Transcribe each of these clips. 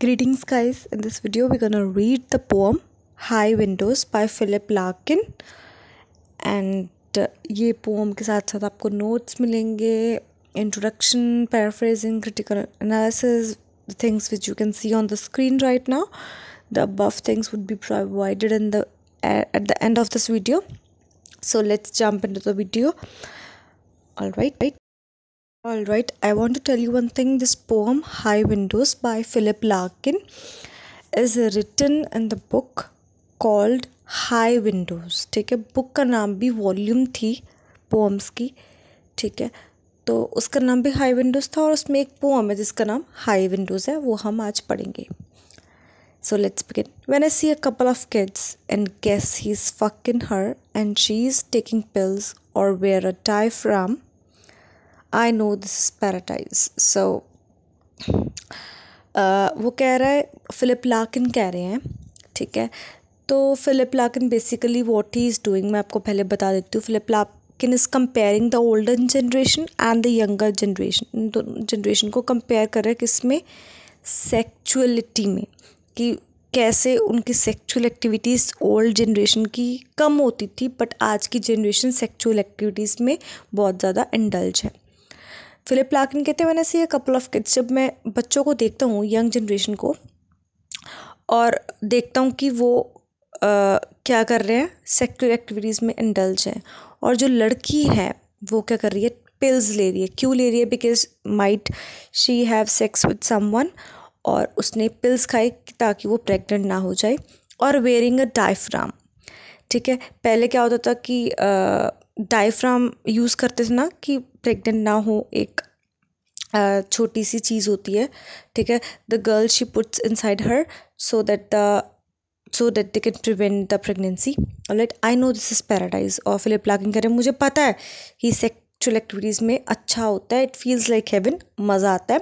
Greetings guys, in this video we're gonna read the poem High Windows by Philip Larkin and ये poem के साथ साथ आपको notes मिलेंगे introduction the things which you can see on the screen right now the above things would be provided in the at the end of this video so let's jump into the video all right right All right, I want to tell you one thing. This poem, High Windows by Philip Larkin, is written in the book called High Windows. ठीक है book का नाम भी volume थी poems की ठीक है तो उसका नाम भी हाई विंडोज़ था और उसमें एक पोम है जिसका नाम हाई विंडोज़ है वो हम आज पढ़ेंगे So let's begin. When I see a couple of kids and guess he's fucking her and she's taking pills or wear a tie from, I know this is paradise so वो कह रहा है Philip लाकिन कह रहे हैं ठीक है तो Philip Larkin basically what he is doing मैं आपको पहले बता देती हूँ Philip Larkin is comparing the olden generation and the younger generation generation को कंपेयर कर रहे हैं किस में सेक्चुअलिटी में कि कैसे उनकी सेक्चुअल एक्टिविटीज़ ओल्ड जनरेशन की कम होती थी बट आज की जनरेशन सेक्चुअल एक्टिविटीज़ में बहुत ज़्यादा इंडल्ज है फिलिप तो लाकिन कहते हैं मैंने see a couple of kids जब मैं बच्चों को देखता हूँ यंग जनरेशन को और देखता हूँ कि वो आ, क्या कर रहे हैं सेक्टर एक्टिविटीज़ में इंडल्ज हैं और जो लड़की है वो क्या कर रही है पिल्स ले रही है क्यों ले रही है because might she have sex with someone और उसने पिल्स खाए ताकि वो प्रेग्नेंट ना हो जाए और वेयरिंग अ डायफ्राम ठीक है पहले क्या होता था कि आ, डायफ्राम यूज़ करते थे ना कि प्रेग्नेंट ना हो एक छोटी सी चीज़ होती है ठीक है the girl she puts inside her so that the so that they can prevent the pregnancy और I know this is paradise और फिलिप लाकिन करें मुझे पता है कि सेक्चुअल एक्टिविटीज़ में अच्छा होता है इट फील्स लाइक हैविन मज़ा आता है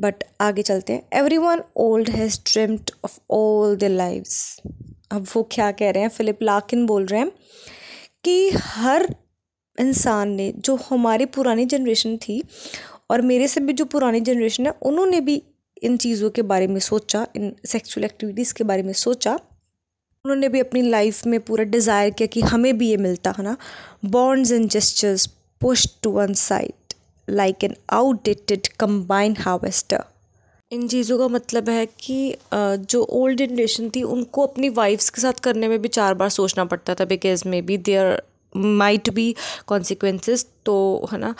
बट आगे चलते हैं everyone old has dreamed of all the lives अब वो क्या कह रहे हैं फिलिप लाकिन बोल रहे हैं कि हर इंसान ने जो हमारी पुरानी जनरेशन थी और मेरे से भी जो पुरानी जनरेशन है उन्होंने भी इन चीज़ों के बारे में सोचा इन सेक्सुअल एक्टिविटीज़ के बारे में सोचा उन्होंने भी अपनी लाइफ में पूरा डिज़ायर किया कि हमें भी ये मिलता है ना bonds and gestures push to one side like an outdated combined harvester इन चीज़ों का मतलब है कि जो ओल्ड जनरेशन थी उनको अपनी वाइफ्स के साथ करने में भी चार बार सोचना पड़ता था because maybe there might be consequences तो है ना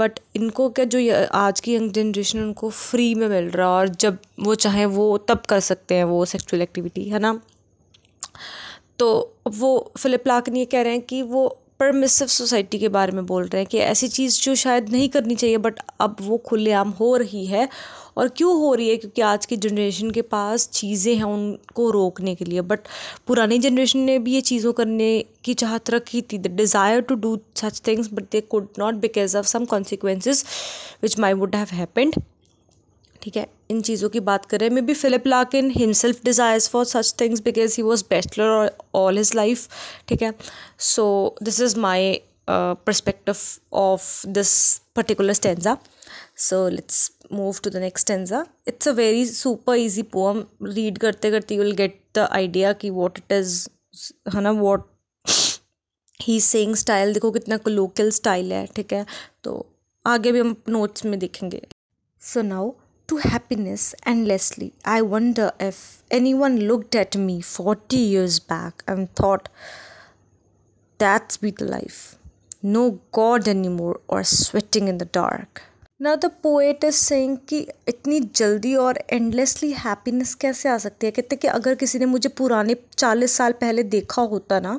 बट इनको क्या जो आज की यंग जनरेशन उनको फ्री में मिल रहा और जब वो चाहें वो तब कर सकते हैं वो सेक्सुअल एक्टिविटी है ना तो वो फिलिप लाकनी कह रहे हैं कि वो परमिसिव सोसाइटी के बारे में बोल रहे हैं कि ऐसी चीज़ जो शायद नहीं करनी चाहिए बट अब वो खुलेआम हो रही है और क्यों हो रही है क्योंकि आज की जनरेशन के पास चीज़ें हैं उनको रोकने के लिए बट पुरानी जनरेशन ने भी ये चीज़ों करने की चाहत रखी थी the desire to do such things but they could not because of some consequences which my would have happened ठीक है इन चीज़ों की बात करें maybe Philip Lark Larkin himself desires for such things because he was bachelor all his life ठीक है so this is my perspective of this particular stanza so let's move to the next stanza it's a very super easy poem read करते करते you will get the idea कि what it is है ना what he सेंग style देखो कितना local style है ठीक है तो आगे भी हम नोट्स में देखेंगे सो so to happiness endlessly. I wonder if anyone looked at me 40 years back and thought, that's be the life. No God anymore or sweating in the dark. Now the poet is saying कि इतनी जल्दी और endlessly happiness कैसे आ सकती है कहते कि अगर किसी ने मुझे पुराने चालीस साल पहले देखा होता ना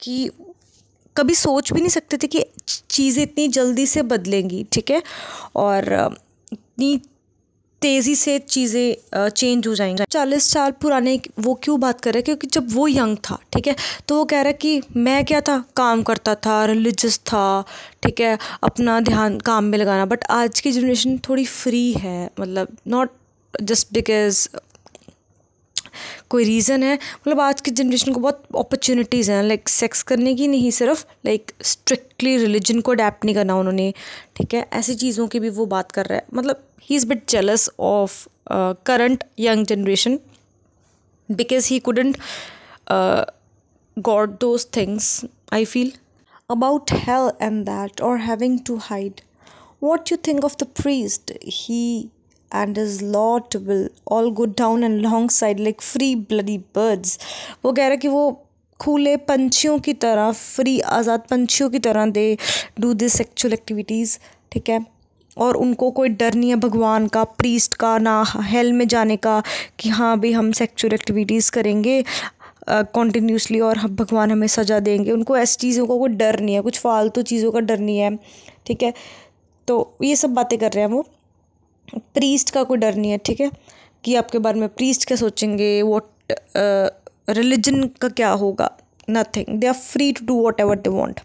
कि कभी सोच भी नहीं सकते थे कि चीज़ें इतनी जल्दी से बदलेंगी ठीक है और इतनी तेज़ी से चीज़ें चेंज हो जाएंगी चालीस साल पुराने वो क्यों बात कर रहे हैं क्योंकि जब वो यंग था ठीक है तो वो कह रहा है कि मैं क्या था काम करता था रिलीजस था ठीक है अपना ध्यान काम में लगाना बट आज की जनरेशन थोड़ी फ्री है मतलब नॉट जस्ट बिकॉज कोई रीज़न है मतलब आज की जनरेशन को बहुत अपॉर्चुनिटीज़ हैं लाइक सेक्स करने की नहीं सिर्फ लाइक स्ट्रिक्टली रिलीजन को अडेप्ट नहीं करना उन्होंने ठीक है ऐसी चीज़ों की भी वो बात कर रहा है मतलब he is bit jealous of current young generation because he couldn't got those things I feel about hell and that और having to hide what you think of the priest he and is laudable all go down and side like free bloody birds वो कह रहा है कि वो खुले पंछियों की तरह फ्री आज़ाद पंछियों की तरह they do this sexual activities ठीक है और उनको कोई डर नहीं है भगवान का प्रीस्ट का ना हेल में जाने का कि हाँ भी हम सेक्चुअल एक्टिविटीज़ करेंगे कॉन्टीन्यूसली uh, और हम भगवान हमें सजा देंगे उनको ऐसी चीज़ों का कोई डर नहीं है कुछ फालतू तो चीज़ों का डर नहीं है ठीक है तो ये सब बातें कर रहे हैं वो प्रीस्ट का कोई डर नहीं है ठीक है कि आपके बारे में प्रीस्ट क्या सोचेंगे वॉट रिलीजन uh, का क्या होगा nothing they are free to do whatever they want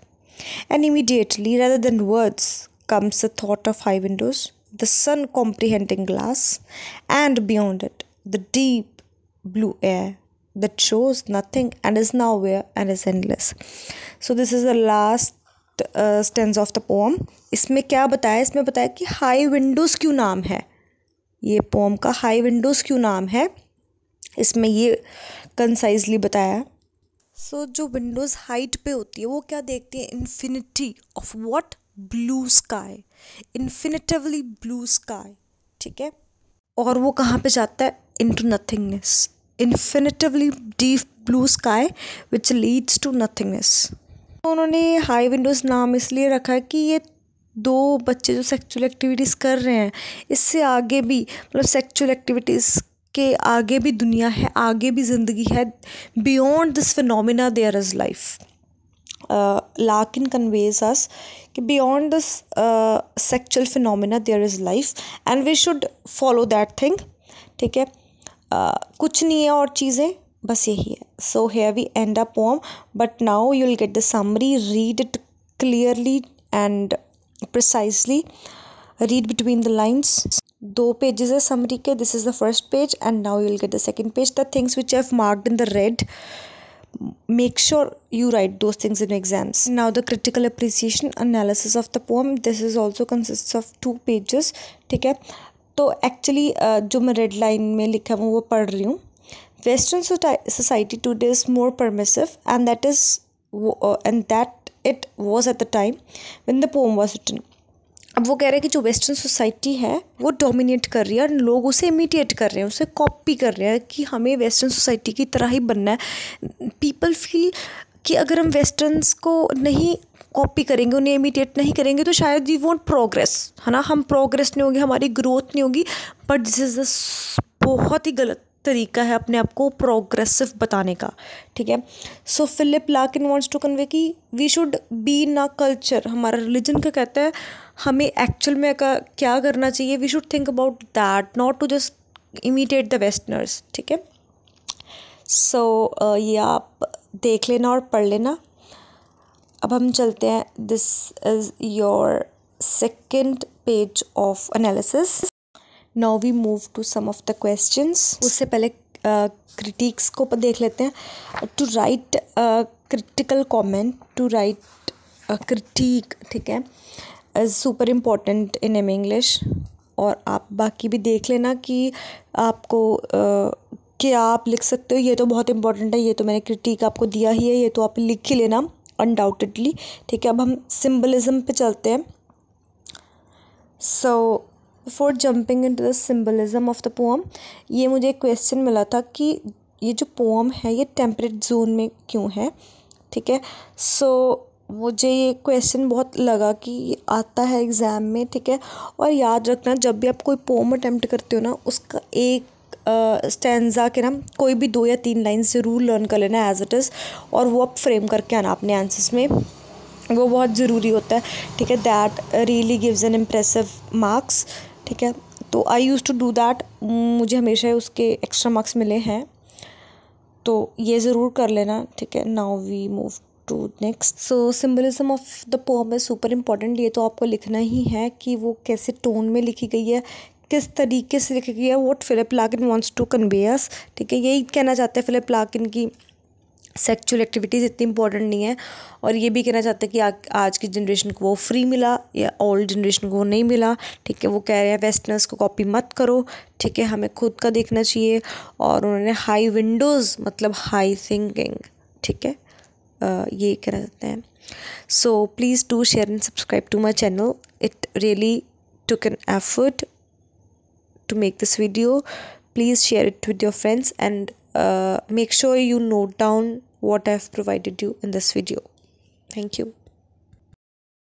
and immediately rather than words comes the thought of high windows the sun comprehending glass and beyond it the deep blue air that shows nothing and is nowhere and is endless so this is the last stanza of the poem इसमें क्या बताया इसमें बताया कि high Windows क्यों नाम है ये पोम का हाई विंडोज़ क्यों नाम है इसमें ये कंसाइजली बताया सो so, जो विंडोज़ हाइट पे होती है वो क्या देखती है infinity of what blue sky infinitively blue sky ठीक है और वो कहाँ पे जाता है into nothingness infinitively deep blue sky which leads to nothingness तो उन्होंने हाई विंडोज़ नाम इसलिए रखा है कि ये दो बच्चे जो सेक्चुअल एक्टिविटीज़ कर रहे हैं इससे आगे भी मतलब सेक्चुअल एक्टिविटीज़ के आगे भी दुनिया है आगे भी ज़िंदगी है beyond this phenomena there is life Larkin conveys us कि beyond this sexual phenomena there is life and we should follow that thing ठीक है uh, कुछ नहीं है और चीज़ें बस यही है so here we end a poem but now you will get the summary read it clearly and precisely read between the lines दो पेजेस है समरी के this is the first page and now you will get the second page the things which have marked in the red make sure you write those things in exams now the critical appreciation analysis of the poem this is also consist of two pages ठीक है तो actually uh, जो मैं red line में लिखा हूँ वो पढ़ रही हूँ Western society today is more permissive, and that is uh, and that it was at the time when the poem was written. अब वो कह रहे हैं कि जो वेस्टर्न सोसाइटी है वो डोमिनेट कर रही है और लोग उसे इमिटिएट कर रहे हैं उसे कॉपी कर रहे हैं कि हमें वेस्टर्न सोसाइटी की तरह ही बनना है पीपल फील कि अगर हम वेस्टर्नस को नहीं कॉपी करेंगे उन्हें इमिटेट नहीं करेंगे तो शायद वी वॉन्ट प्रोग्रेस है ना हम प्रोग्रेस नहीं होगी हमारी ग्रोथ नहीं होगी बट दिस इज़ अ बहुत ही गलत तरीका है अपने आप को प्रोग्रेसिव बताने का ठीक है so Philip Larkin wants to convey कि वी शुड बी ना कल्चर हमारा रिलीजन का कहता है हमें एक्चुअल में का क्या करना चाहिए we should think about that not to just imitate the westerners ठीक है सो so, uh, ये आप देख लेना और पढ़ लेना अब हम चलते हैं this is your second page of analysis now we move to some of the questions उससे पहले क्रिटिक्स को देख लेते हैं to write critical comment to write critic ठीक है super important in M English और आप बाकी भी देख लेना कि आपको uh, क्या आप लिख सकते हो ये तो बहुत इंपॉर्टेंट है ये तो मैंने क्रिटिक आपको दिया ही है ये तो आप लिख ही लेना अनडाउटेडली ठीक है अब हम सिम्बलिज़म पे चलते हैं so so, before jumping into the symbolism of the poem ये मुझे एक क्वेश्चन मिला था कि ये जो पोम है ये टेम्परेट जोन में क्यों है ठीक है सो मुझे ये क्वेश्चन बहुत लगा कि ये आता है एग्ज़ाम में ठीक है और याद रखना जब भी आप कोई पोम अटैम्प्ट करते हो ना उसका एक स्टैंडा के ना कोई भी दो या तीन लाइन ज़रूर लर्न कर लेना एज इट इज़ और वो आप फ्रेम करके आना अपने आंसर्स में वो बहुत ज़रूरी होता है ठीक है that really gives an impressive marks ठीक है तो I use to do that मुझे हमेशा उसके एक्स्ट्रा मार्क्स मिले हैं तो ये ज़रूर कर लेना ठीक है now we move to next so symbolism of the poem is super important ये तो आपको लिखना ही है कि वो कैसे टोन में लिखी गई है किस तरीके से लिखी गई है what Philip Larkin wants to conveyers ठीक है यही कहना चाहते हैं फिलिप लाकिन की सेक्चुअल एक्टिविटीज़ इतनी इंपॉर्टेंट नहीं है और ये भी कहना चाहते हैं कि आ, आज की जनरेशन को वो फ्री मिला या ओल्ड जनरेशन को वो नहीं मिला ठीक है वो कह रहे हैं वेस्टर्नर्स को कॉपी मत करो ठीक है हमें खुद का देखना चाहिए और उन्होंने हाई विंडोज़ मतलब हाई थिंकिंग ठीक है आ, ये कहना चाहते हैं so please do share and subscribe to my channel it really took an effort to make this video please share it with your friends and uh, make sure you note down what I've provided you in this video. Thank you.